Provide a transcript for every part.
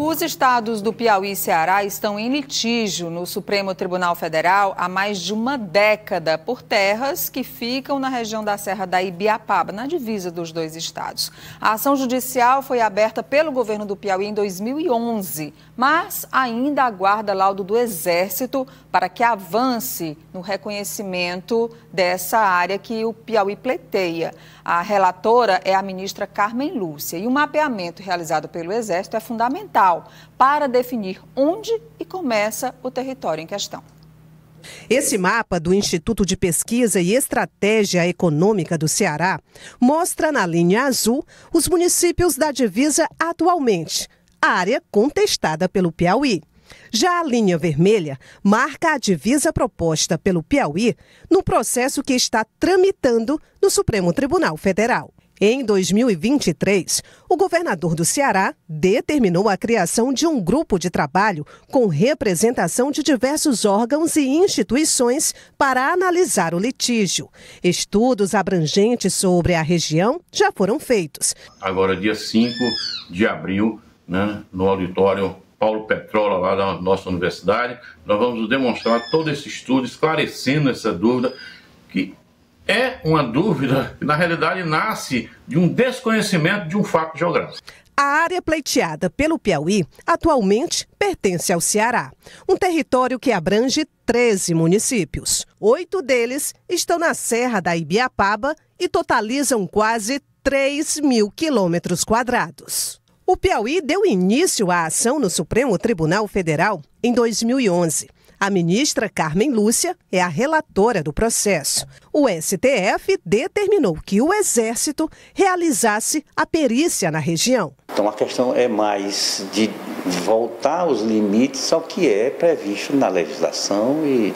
Os estados do Piauí e Ceará estão em litígio no Supremo Tribunal Federal há mais de uma década por terras que ficam na região da Serra da Ibiapaba, na divisa dos dois estados. A ação judicial foi aberta pelo governo do Piauí em 2011, mas ainda aguarda laudo do Exército para que avance no reconhecimento dessa área que o Piauí pleiteia. A relatora é a ministra Carmen Lúcia e o mapeamento realizado pelo Exército é fundamental para definir onde e começa o território em questão. Esse mapa do Instituto de Pesquisa e Estratégia Econômica do Ceará mostra na linha azul os municípios da divisa atualmente, área contestada pelo Piauí. Já a linha vermelha marca a divisa proposta pelo Piauí no processo que está tramitando no Supremo Tribunal Federal. Em 2023, o governador do Ceará determinou a criação de um grupo de trabalho com representação de diversos órgãos e instituições para analisar o litígio. Estudos abrangentes sobre a região já foram feitos. Agora, dia 5 de abril, né, no auditório Paulo Petrola, lá da nossa universidade. Nós vamos demonstrar todo esse estudo, esclarecendo essa dúvida, que é uma dúvida que, na realidade, nasce de um desconhecimento de um fato geográfico. A área pleiteada pelo Piauí atualmente pertence ao Ceará, um território que abrange 13 municípios. Oito deles estão na Serra da Ibiapaba e totalizam quase 3 mil quilômetros quadrados. O Piauí deu início à ação no Supremo Tribunal Federal em 2011. A ministra Carmen Lúcia é a relatora do processo. O STF determinou que o Exército realizasse a perícia na região. Então a questão é mais de voltar os limites ao que é previsto na legislação e,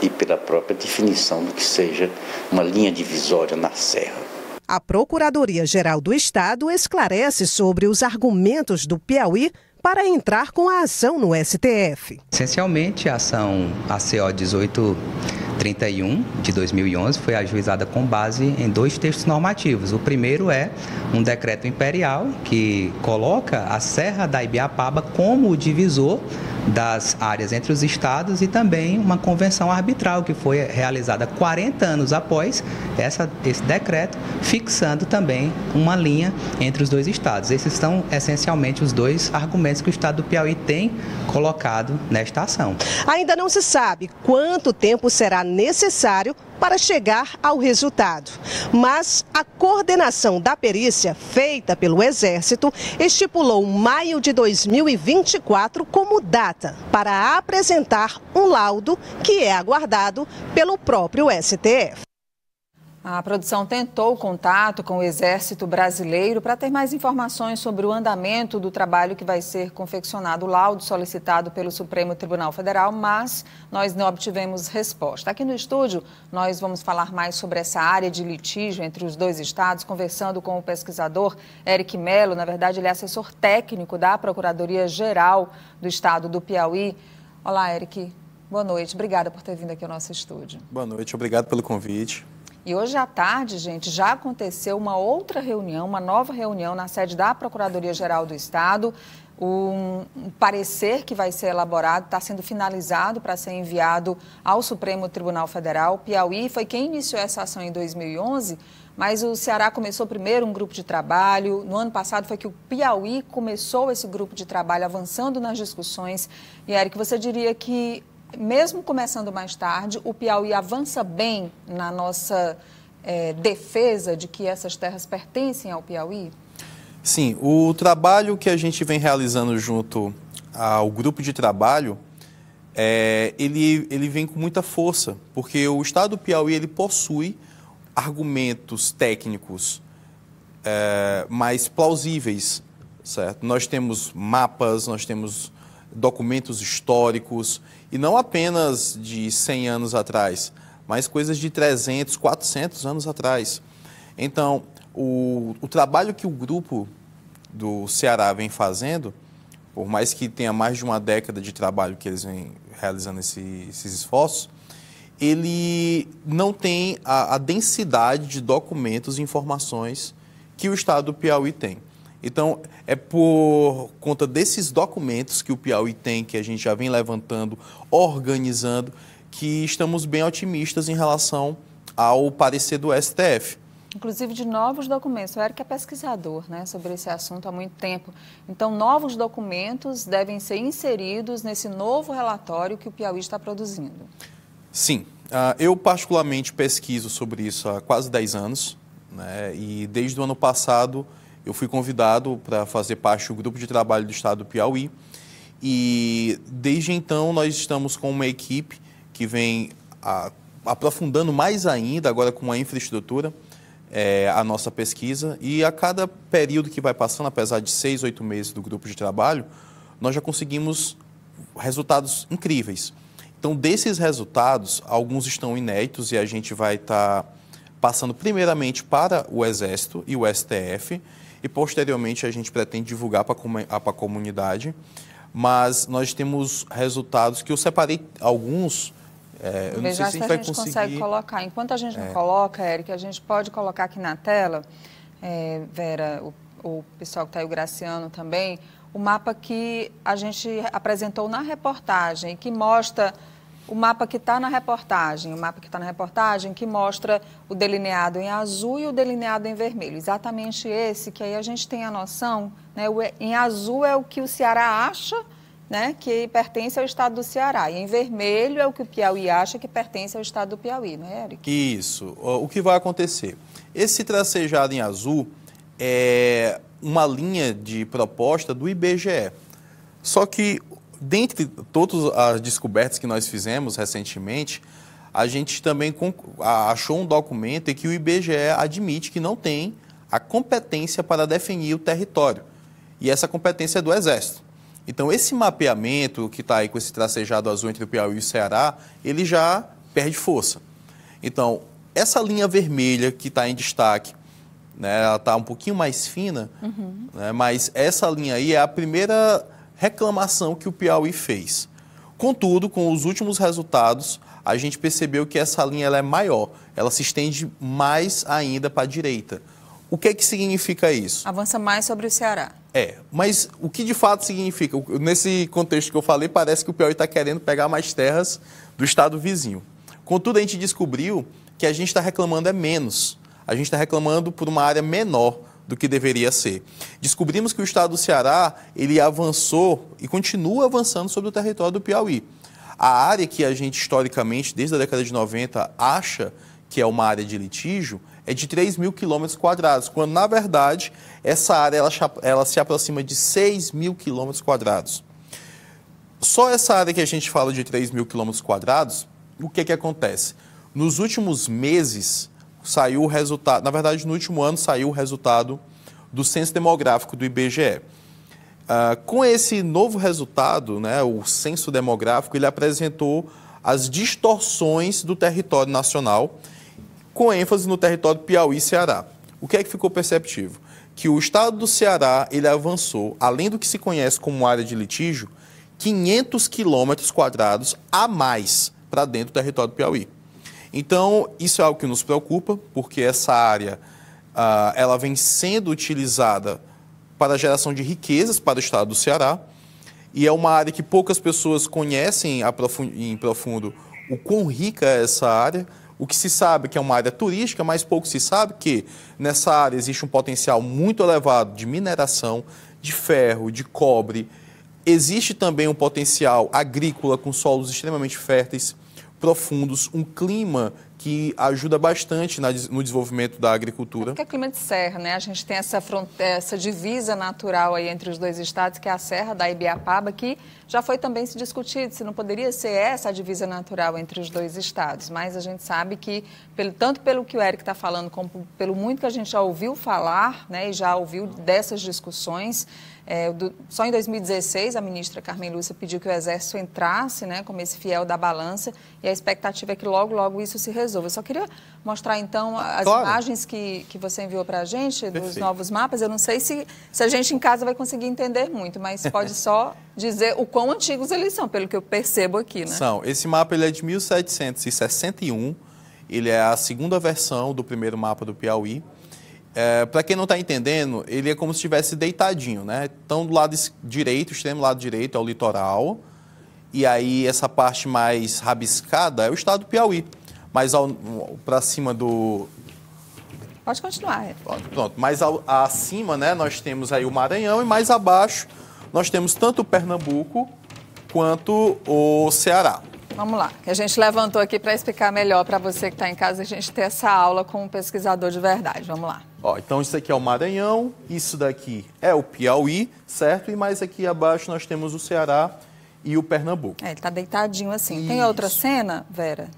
e pela própria definição do que seja uma linha divisória na Serra. A Procuradoria-Geral do Estado esclarece sobre os argumentos do Piauí para entrar com a ação no STF. Essencialmente, a ação ACO 1831 de 2011 foi ajuizada com base em dois textos normativos. O primeiro é um decreto imperial que coloca a Serra da Ibiapaba como o divisor das áreas entre os estados e também uma convenção arbitral que foi realizada 40 anos após essa, esse decreto, fixando também uma linha entre os dois estados. Esses são essencialmente os dois argumentos que o estado do Piauí tem colocado nesta ação. Ainda não se sabe quanto tempo será necessário para chegar ao resultado. Mas a coordenação da perícia, feita pelo Exército, estipulou maio de 2024 como data para apresentar um laudo que é aguardado pelo próprio STF. A produção tentou contato com o Exército Brasileiro para ter mais informações sobre o andamento do trabalho que vai ser confeccionado, o laudo solicitado pelo Supremo Tribunal Federal, mas nós não obtivemos resposta. Aqui no estúdio, nós vamos falar mais sobre essa área de litígio entre os dois estados, conversando com o pesquisador Eric Melo. Na verdade, ele é assessor técnico da Procuradoria-Geral do Estado do Piauí. Olá, Eric. Boa noite. Obrigada por ter vindo aqui ao nosso estúdio. Boa noite. Obrigado pelo convite. E hoje à tarde, gente, já aconteceu uma outra reunião, uma nova reunião na sede da Procuradoria-Geral do Estado. Um parecer que vai ser elaborado está sendo finalizado para ser enviado ao Supremo Tribunal Federal. Piauí foi quem iniciou essa ação em 2011, mas o Ceará começou primeiro um grupo de trabalho. No ano passado foi que o Piauí começou esse grupo de trabalho avançando nas discussões. E, Eric, você diria que mesmo começando mais tarde, o Piauí avança bem na nossa é, defesa de que essas terras pertencem ao Piauí? Sim, o trabalho que a gente vem realizando junto ao grupo de trabalho, é, ele, ele vem com muita força, porque o Estado do Piauí ele possui argumentos técnicos é, mais plausíveis, certo? Nós temos mapas, nós temos documentos históricos, e não apenas de 100 anos atrás, mas coisas de 300, 400 anos atrás. Então, o, o trabalho que o grupo do Ceará vem fazendo, por mais que tenha mais de uma década de trabalho que eles vêm realizando esse, esses esforços, ele não tem a, a densidade de documentos e informações que o Estado do Piauí tem. Então, é por conta desses documentos que o Piauí tem, que a gente já vem levantando, organizando, que estamos bem otimistas em relação ao parecer do STF inclusive de novos documentos. Eu era que é pesquisador né, sobre esse assunto há muito tempo. Então, novos documentos devem ser inseridos nesse novo relatório que o Piauí está produzindo. Sim. Ah, eu, particularmente, pesquiso sobre isso há quase 10 anos. Né, e desde o ano passado eu fui convidado para fazer parte do grupo de trabalho do Estado do Piauí. E desde então nós estamos com uma equipe que vem a, aprofundando mais ainda, agora com a infraestrutura, é, a nossa pesquisa. E a cada período que vai passando, apesar de seis, oito meses do grupo de trabalho, nós já conseguimos resultados incríveis. Então, desses resultados, alguns estão inéditos e a gente vai estar. Tá passando primeiramente para o Exército e o STF, e posteriormente a gente pretende divulgar para a comunidade. Mas nós temos resultados que eu separei alguns. É, eu Veja não sei se a gente, vai gente conseguir... consegue colocar. Enquanto a gente não é. coloca, Eric, a gente pode colocar aqui na tela, é, Vera, o, o pessoal que está aí, o Graciano também, o mapa que a gente apresentou na reportagem, que mostra o mapa que está na reportagem, o mapa que está na reportagem que mostra o delineado em azul e o delineado em vermelho. Exatamente esse, que aí a gente tem a noção, né? O, é, em azul é o que o Ceará acha, né? Que pertence ao estado do Ceará. E em vermelho é o que o Piauí acha que pertence ao estado do Piauí, não é, Eric? Isso. O que vai acontecer? Esse tracejado em azul é uma linha de proposta do IBGE. Só que dentre todas as descobertas que nós fizemos recentemente, a gente também achou um documento em que o IBGE admite que não tem a competência para definir o território. E essa competência é do Exército. Então, esse mapeamento que está aí com esse tracejado azul entre o Piauí e o Ceará, ele já perde força. Então, essa linha vermelha que está em destaque, né, ela está um pouquinho mais fina, uhum. né, mas essa linha aí é a primeira reclamação que o Piauí fez. Contudo, com os últimos resultados, a gente percebeu que essa linha é maior, ela se estende mais ainda para a direita. O que é que significa isso? Avança mais sobre o Ceará. É, mas o que de fato significa? Nesse contexto que eu falei, parece que o Piauí está querendo pegar mais terras do estado vizinho. Contudo, a gente descobriu que a gente está reclamando é menos. A gente está reclamando por uma área menor do que deveria ser. Descobrimos que o estado do Ceará, ele avançou e continua avançando sobre o território do Piauí. A área que a gente historicamente, desde a década de 90, acha que é uma área de litígio, é de 3 mil quilômetros quadrados, quando na verdade essa área ela, ela se aproxima de 6 mil quilômetros quadrados. Só essa área que a gente fala de 3 mil quilômetros quadrados, o que, que acontece? Nos últimos meses, saiu o resultado. Na verdade, no último ano saiu o resultado do censo demográfico do IBGE. Uh, ah, com esse novo resultado, né, o censo demográfico, ele apresentou as distorções do território nacional, com ênfase no território Piauí e Ceará. O que é que ficou perceptível? Que o estado do Ceará ele avançou, além do que se conhece como área de litígio, 500 quilômetros quadrados a mais para dentro do território do Piauí. Então, isso é algo que nos preocupa, porque essa área ah, ela vem sendo utilizada para a geração de riquezas para o estado do Ceará, e é uma área que poucas pessoas conhecem em profundo o quão rica é essa área. O que se sabe é que é uma área turística, mas pouco se sabe que nessa área existe um potencial muito elevado de mineração, de ferro, de cobre. Existe também um potencial agrícola com solos extremamente férteis profundos, um clima que ajuda bastante na, no desenvolvimento da agricultura. É que é clima de serra, né? A gente tem essa, essa divisa natural aí entre os dois estados, que é a Serra da Ibiapaba, que já foi também se discutido se não poderia ser essa a divisa natural entre os dois estados. Mas a gente sabe que, pelo, tanto pelo que o Eric está falando, como pelo muito que a gente já ouviu falar né, e já ouviu dessas discussões, é, do, só em 2016, a ministra Carmen Lúcia pediu que o Exército entrasse né, como esse fiel da balança, e a expectativa é que logo, logo isso se resolva resolva. Eu só queria mostrar, então, as claro. imagens que, que você enviou para a gente, dos Perfeito. novos mapas. Eu não sei se, se a gente em casa vai conseguir entender muito, mas pode só dizer o quão antigos eles são, pelo que eu percebo aqui, né? São. Esse mapa ele é de 1761, ele é a segunda versão do primeiro mapa do Piauí. É, para quem não está entendendo, ele é como se estivesse deitadinho, né? Então, do lado direito, extremo lado direito é o litoral, e aí essa parte mais rabiscada é o estado do Piauí mas para cima do. Pode continuar. Pronto, mais ao, acima, né, nós temos aí o Maranhão e mais abaixo nós temos tanto o Pernambuco quanto o Ceará. Vamos lá, que a gente levantou aqui para explicar melhor para você que está em casa, a gente ter essa aula com um pesquisador de verdade. Vamos lá. Ó, então isso aqui é o Maranhão, isso daqui é o Piauí, certo? E mais aqui abaixo nós temos o Ceará e o Pernambuco. É, ele está deitadinho assim. Isso. Tem outra cena, Vera?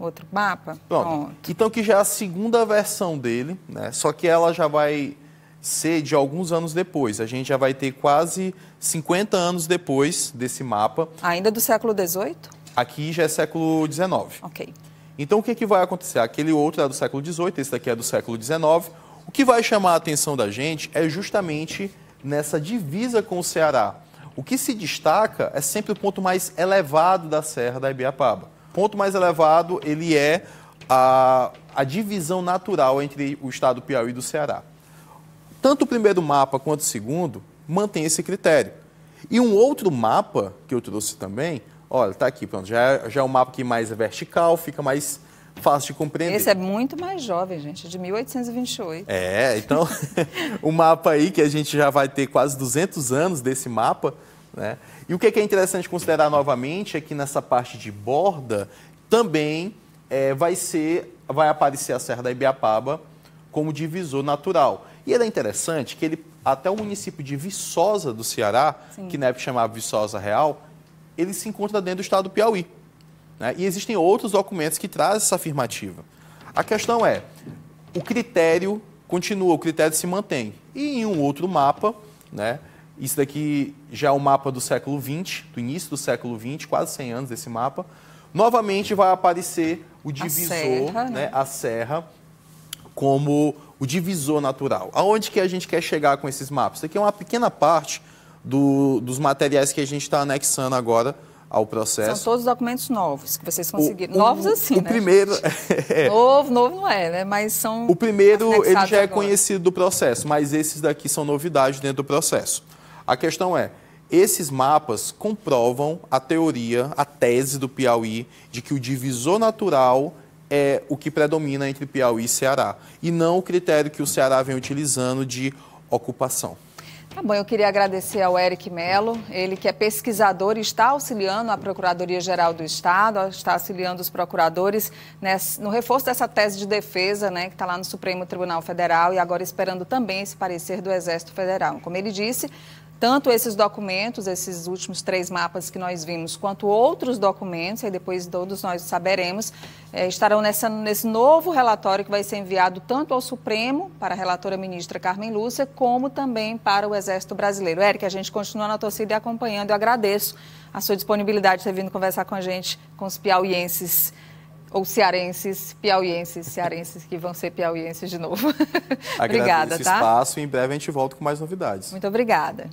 Outro mapa? Pronto. Pronto. Então, que já é a segunda versão dele, né? Só que ela já vai ser de alguns anos depois. A gente já vai ter quase 50 anos depois desse mapa. Ainda do século XVIII? Aqui já é século XIX. Ok. Então, o que, é que vai acontecer? Aquele outro é do século XVIII, esse daqui é do século XIX. O que vai chamar a atenção da gente é justamente nessa divisa com o Ceará. O que se destaca é sempre o ponto mais elevado da Serra da Ibiapaba ponto mais elevado ele é a, a divisão natural entre o estado do Piauí e do Ceará. Tanto o primeiro mapa quanto o segundo mantém esse critério. E um outro mapa que eu trouxe também, olha, está aqui, pronto, já, é, já é um mapa que mais é vertical, fica mais fácil de compreender. Esse é muito mais jovem, gente, de 1828. É, então, o mapa aí que a gente já vai ter quase 200 anos desse mapa, né? E o é que é interessante considerar novamente é que nessa parte de borda também é, vai ser, vai aparecer a Serra da Ibiapaba como divisor natural. E era é interessante que ele, até o município de Viçosa do Ceará, Sim. que na época chamava Viçosa Real, ele se encontra dentro do estado do Piauí. Né? E existem outros documentos que trazem essa afirmativa. A questão é, o critério continua, o critério se mantém. E em um outro mapa, né, isso daqui já é o mapa do século XX, do início do século XX, quase 100 anos desse mapa. Novamente vai aparecer o divisor, a serra, né? né? a serra, como o divisor natural. Aonde que a gente quer chegar com esses mapas? Isso aqui é uma pequena parte do, dos materiais que a gente está anexando agora ao processo. São todos documentos novos que vocês conseguiram. O, o, novos assim, o né? primeiro... é. Novo, novo não é, né? Mas são... O primeiro, ele já é agora. conhecido do processo, mas esses daqui são novidades dentro do processo. A questão é, esses mapas comprovam a teoria, a tese do Piauí de que o divisor natural é o que predomina entre Piauí e Ceará, e não o critério que o Ceará vem utilizando de ocupação. Tá bom, eu queria agradecer ao Eric Melo, ele que é pesquisador e está auxiliando a Procuradoria-Geral do Estado, está auxiliando os procuradores no reforço dessa tese de defesa, né, que está lá no Supremo Tribunal Federal e agora esperando também esse parecer do Exército Federal. Como ele disse, tanto esses documentos, esses últimos três mapas que nós vimos, quanto outros documentos, e depois todos nós saberemos, eh, estarão nessa, nesse novo relatório que vai ser enviado tanto ao Supremo, para a relatora ministra Carmen Lúcia, como também para o Exército Brasileiro. Eric, a gente continua na torcida e acompanhando. Eu agradeço a sua disponibilidade de ter vindo conversar com a gente, com os piauienses ou cearenses, piauienses, cearenses que vão ser piauienses de novo. obrigada, tá? Agradeço esse espaço e em breve a gente volta com mais novidades. Muito obrigada.